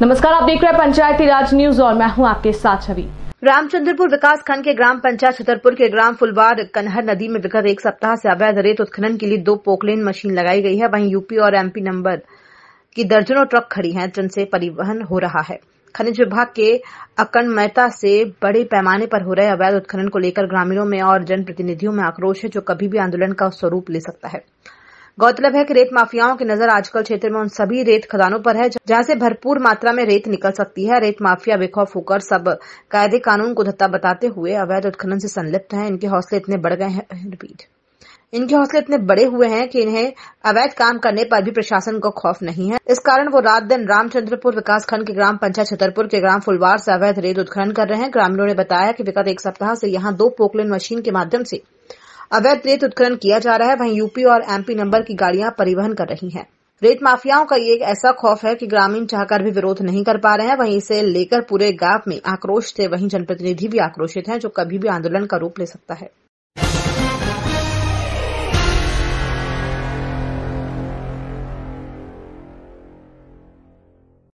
नमस्कार आप देख रहे हैं पंचायती राज न्यूज और मैं हूं आपके साथ छवि रामचंद्रपुर विकास खंड के ग्राम पंचायत छतरपुर के ग्राम फुलवार कन्हर नदी में विगत एक सप्ताह से अवैध रेत उत्खनन के लिए दो पोकलेन मशीन लगाई गई है वहीं यूपी और एमपी नंबर की दर्जनों ट्रक खड़ी हैं जिनसे परिवहन हो रहा है खनिज विभाग के अकन्मयता से बड़े पैमाने पर हो रहे अवैध उत्खनन को लेकर ग्रामीणों में और जनप्रतिनिधियों में आक्रोश है जो कभी भी आंदोलन का स्वरूप ले सकता है गौरतलब है कि रेत माफियाओं की नजर आजकल क्षेत्र में उन सभी रेत खदानों पर है जहां से भरपूर मात्रा में रेत निकल सकती है रेत माफिया बेखौफ होकर सब कायदे कानून को धत्ता बताते हुए अवैध उत्खनन से संलिप्त हैं इनके हौसले इतने बढ़ गए हैं रिपीट इनके हौसले इतने बड़े हुए हैं कि इन्हें अवैध काम करने पर भी प्रशासन को खौफ नहीं है इस कारण वो रात दिन रामचंद्रपुर विकासखंड के ग्राम पंचायत छतरपुर के ग्राम फुलवार से अवैध रेत उत्खनन कर रहे हैं ग्रामीणों ने बताया कि विगत एक सप्ताह से यहां दो पोकलेन मशीन के माध्यम से अवैध रेत उत्खनन किया जा रहा है वहीं यूपी और एमपी नंबर की गाड़ियां परिवहन कर रही हैं रेत माफियाओं का ये एक ऐसा खौफ है कि ग्रामीण चाहकर भी विरोध नहीं कर पा रहे हैं वहीं इसे लेकर पूरे गांव में आक्रोश थे वहीं जनप्रतिनिधि भी आक्रोशित हैं जो कभी भी आंदोलन का रूप ले सकता है